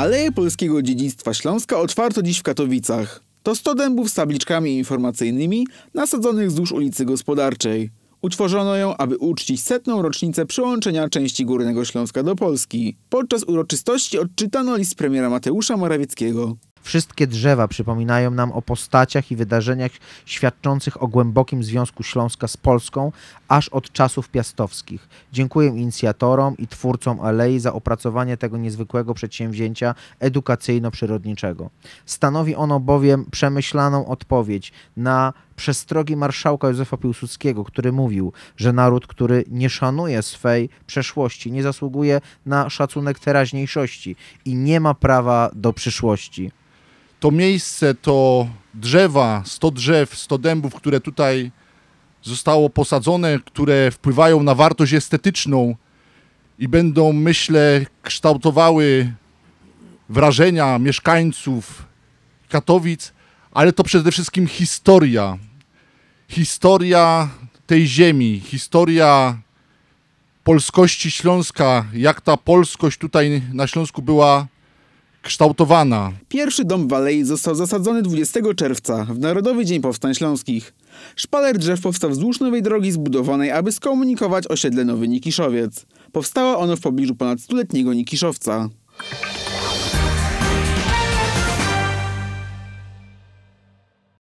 Aleje Polskiego Dziedzictwa Śląska otwarto dziś w Katowicach. To 100 dębów z tabliczkami informacyjnymi nasadzonych wzdłuż ulicy Gospodarczej. Utworzono ją, aby uczcić setną rocznicę przyłączenia części Górnego Śląska do Polski. Podczas uroczystości odczytano list premiera Mateusza Morawieckiego. Wszystkie drzewa przypominają nam o postaciach i wydarzeniach świadczących o głębokim związku Śląska z Polską aż od czasów piastowskich. Dziękuję inicjatorom i twórcom alei za opracowanie tego niezwykłego przedsięwzięcia edukacyjno-przyrodniczego. Stanowi ono bowiem przemyślaną odpowiedź na przestrogi marszałka Józefa Piłsudskiego, który mówił, że naród, który nie szanuje swej przeszłości, nie zasługuje na szacunek teraźniejszości i nie ma prawa do przyszłości to miejsce, to drzewa, 100 drzew, 100 dębów, które tutaj zostało posadzone, które wpływają na wartość estetyczną i będą, myślę, kształtowały wrażenia mieszkańców Katowic, ale to przede wszystkim historia. Historia tej ziemi, historia polskości Śląska, jak ta polskość tutaj na Śląsku była kształtowana. Pierwszy dom w alei został zasadzony 20 czerwca w Narodowy Dzień Powstań Śląskich. Szpaler drzew powstał wzdłuż nowej drogi zbudowanej, aby skomunikować osiedle Nowy Nikiszowiec. Powstało ono w pobliżu ponad stuletniego Nikiszowca.